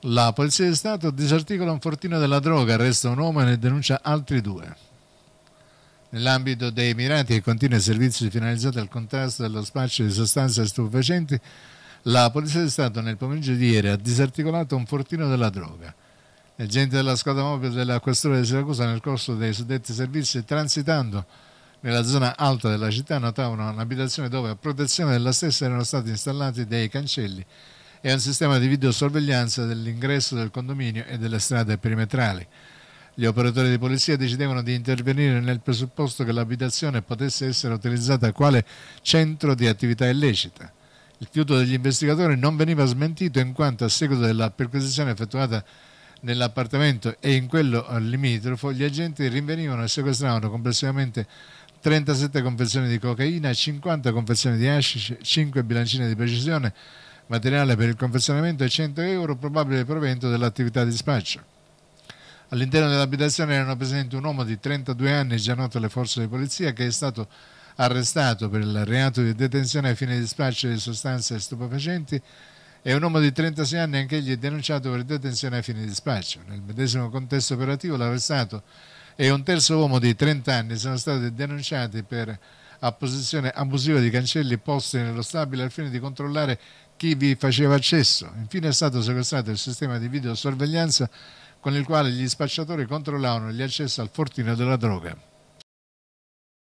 La Polizia di Stato disarticola un fortino della droga, arresta un uomo e ne denuncia altri due. Nell'ambito dei mirati e continui servizi finalizzati al contrasto dello spaccio di sostanze stupefacenti, la Polizia di Stato nel pomeriggio di ieri ha disarticolato un fortino della droga. Gli agenti della squadra mobile della Questura di Siracusa nel corso dei suddetti servizi transitando nella zona alta della città notavano un'abitazione dove a protezione della stessa erano stati installati dei cancelli e un sistema di videosorveglianza dell'ingresso del condominio e delle strade perimetrali. Gli operatori di polizia decidevano di intervenire nel presupposto che l'abitazione potesse essere utilizzata quale centro di attività illecita. Il fiuto degli investigatori non veniva smentito in quanto a seguito della perquisizione effettuata nell'appartamento e in quello limitrofo gli agenti rinvenivano e sequestravano complessivamente 37 confezioni di cocaina, 50 confezioni di hashish, 5 bilancine di precisione, materiale per il confezionamento e 100 euro probabile provento dell'attività di spaccio. All'interno dell'abitazione erano presenti un uomo di 32 anni già noto alle forze di polizia che è stato arrestato per il reato di detenzione a fine di spaccio di sostanze stupefacenti e un uomo di 36 anni anch'egli denunciato per detenzione a fine di spaccio. Nel medesimo contesto operativo l'arrestato e un terzo uomo di 30 anni sono stati denunciati per a posizione abusiva di cancelli posti nello stabile al fine di controllare chi vi faceva accesso. Infine è stato sequestrato il sistema di videosorveglianza con il quale gli spacciatori controllavano gli accessi al fortino della droga.